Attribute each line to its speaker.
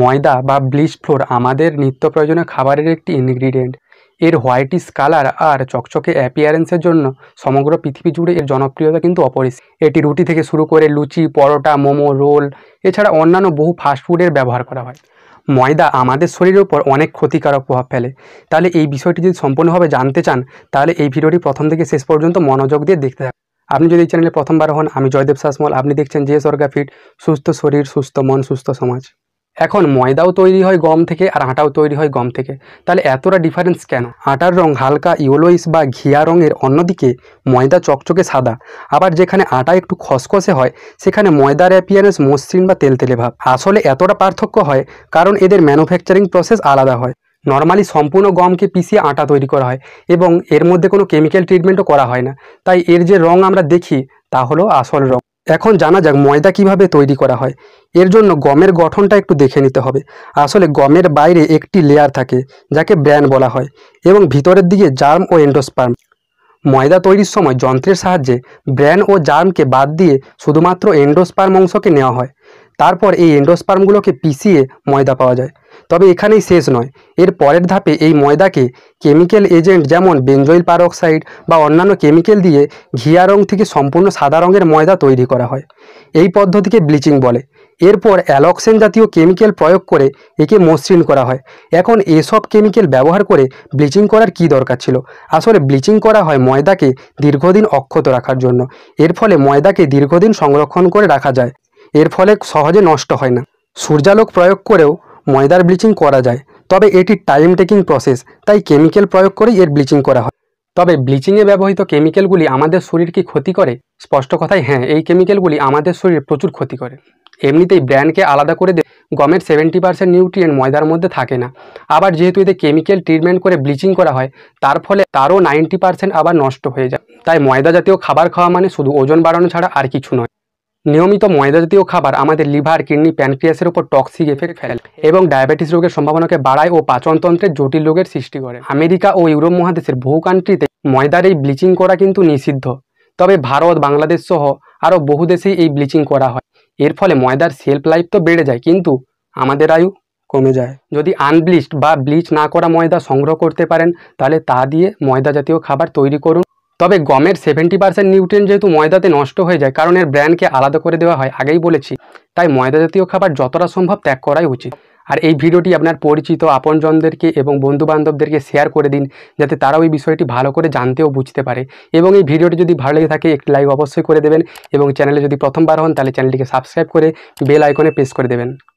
Speaker 1: ময়দা বা bleach floor আমাদের নিত্য প্রয়োজনীয় খাবারের একটি ইনগ্রিডিয়েন্ট এর হোয়াইটিস কালার আর চকচকে অ্যাপিয়ারেন্সের জন্য সমগ্র পৃথিবী জুড়ে এর জনপ্রিয়তা কিন্তু অপরিসীম এটি রুটি থেকে শুরু করে লুচি পরোটা মোমো রোল এছাড়া অন্যান্য বহু ফাস্টফুডের ব্যবহার করা হয় ময়দা আমাদের শরীরের উপর অনেক ক্ষতিকারক প্রভাব ফেলে তাহলে এই বিষয়টি যদি সম্পূর্ণভাবে জানতে চান তাহলে এই ভিডিওটি প্রথম থেকে শেষ পর্যন্ত মনোযোগ দিয়ে দেখতে থাকুন আপনি যদি এই চ্যানেলে প্রথমবার হন আমি জয়দেব শাসমল আপনি দেখছেন যে সরকার ফিট সুস্থ শরীর সুস্থ মন সুস্থ সমাজ এখন ময়দাও তৈরি হয় গম থেকে আর আটাও তৈরি হয় গম থেকে তাহলে এতটা ডিফারেন্স কেন আটার রং হালকা ইয়েলোইস বা ঘিয়া রঙের অন্যদিকে ময়দা চকচকে সাদা আবার যেখানে আটা একটু খসখসে হয় সেখানে ময়দার অ্যাপিয়ারেন্স মসৃণ বা তেলতেলে ভাব আসলে এতটা পার্থক্য হয় কারণ এদের ম্যানুফ্যাকচারিং প্রসেস আলাদা হয় নর্মালি সম্পূর্ণ গমকে পিষিয়ে আটা তৈরি করা হয় এবং এর মধ্যে কোনো কেমিক্যাল ট্রিটমেন্টও করা হয় না তাই এর যে রং আমরা দেখি তা হলো আসল রং এখন জানা যাক ময়দা কিভাবে তৈরি করা হয় এর জন্য গমের গঠনটা একটু দেখে নিতে হবে আসলে গমের বাইরে একটি লেয়ার থাকে যাকে ব্র্যান বলা হয় এবং ভিতরের দিকে জার্ম ও এন্ডোস্পার্ম ময়দা তৈরির সময় যন্ত্রের সাহায্যে ব্র্যান ও জার্মকে বাদ দিয়ে শুধুমাত্র এন্ডোস্পার্ম অংশকে নেওয়া হয় তারপর এই এন্ডোস্পার্মগুলোকে পিষিয়ে ময়দা পাওয়া যায় তবে এখানেই শেষ নয় এর পরের ধাপে এই ময়দাকে কেমিক্যাল এজেন্ট যেমন বেঞ্জয়েল পারঅক্সাইড বা অন্যান্য কেমিক্যাল দিয়ে ঘিয়া রং থেকে সম্পূর্ণ সাদা রঙের ময়দা তৈরি করা হয় এই পদ্ধতিকে ব্লিচিং বলে এরপর অ্যালক্সেন জাতীয় কেমিক্যাল প্রয়োগ করে একে মসৃণ করা হয় এখন এসব কেমিক্যাল ব্যবহার করে ব্লিচিং করার কি দরকার ছিল আসলে ব্লিচিং করা হয় ময়দাকে দীর্ঘদিন অক্ষত রাখার জন্য এর ফলে ময়দাকে দীর্ঘদিন সংরক্ষণ করে রাখা যায় এর ফলে সহজে নষ্ট হয় না সূর্যালোক প্রয়োগ করেও ময়দার ব্লিচিং করা যায় তবে এটি টাইম টেকিং প্রসেস তাই কেমিক্যাল প্রয়োগ করেই এর ব্লিচিং করা হয় তবে ব্লিচিংয়ে ব্যবহৃত কেমিক্যালগুলি আমাদের শরীর কি ক্ষতি করে স্পষ্ট কথাই হ্যাঁ এই কেমিক্যালগুলি আমাদের শরীরে প্রচুর ক্ষতি করে এমনিতেই ব্র্যান্ডকে আলাদা করে দে গমের সেভেন্টি পার্সেন্ট নিউট্রিয়েন্ট ময়দার মধ্যে থাকে না আবার যেহেতু এতে কেমিক্যাল ট্রিটমেন্ট করে ব্লিচিং করা হয় তার ফলে তারও নাইনটি পার্সেন্ট আবার নষ্ট হয়ে যায় তাই ময়দা জাতীয় খাবার খাওয়া মানে শুধু ওজন বাড়ানো ছাড়া আর কিছু নয় নিয়মিত ময়দা জাতীয় খাবার আমাদের লিভার কিডনি প্যানক্রিয়াসের উপর টক্সিক এফেক্ট ফেলে এবং ডায়াবেটিস রোগের সম্ভাবনাকে বাড়ায় ও পাচনতন্ত্রের জটিল রোগের সৃষ্টি করে আমেরিকা ও ইউরোপ মহাদেশের বহু কান্ট্রিতে ময়দার এই ব্লিচিং করা কিন্তু নিষিদ্ধ তবে ভারত বাংলাদেশ সহ আরও বহু দেশেই এই ব্লিচিং করা হয় এর ফলে ময়দার সেলফ লাইফ তো বেড়ে যায় কিন্তু আমাদের আয়ু কমে যায় যদি আনব্লিচড বা ব্লিচ না করা ময়দা সংগ্রহ করতে পারেন তাহলে তা দিয়ে ময়দা জাতীয় খাবার তৈরি করুন তবে গমের সেভেন্টি পার্সেন্ট নিউট্রেন যেহেতু ময়দাতে নষ্ট হয়ে যায় কারণ এর ব্র্যান্ডকে আলাদা করে দেওয়া হয় আগেই বলেছি তাই ময়দা জাতীয় খাবার যতটা সম্ভব ত্যাগ করাই উচিত আর এই ভিডিওটি আপনার পরিচিত আপনজনদেরকে এবং বন্ধুবান্ধবদেরকে শেয়ার করে দিন যাতে তারাও ওই বিষয়টি ভালো করে জানতে ও বুঝতে পারে এবং এই ভিডিওটি যদি ভালো লেগে থাকে একটি লাইক অবশ্যই করে দেবেন এবং চ্যানেলে যদি প্রথমবার হন তাহলে চ্যানেলটিকে সাবস্ক্রাইব করে বেল আইকনে প্রেস করে দেবেন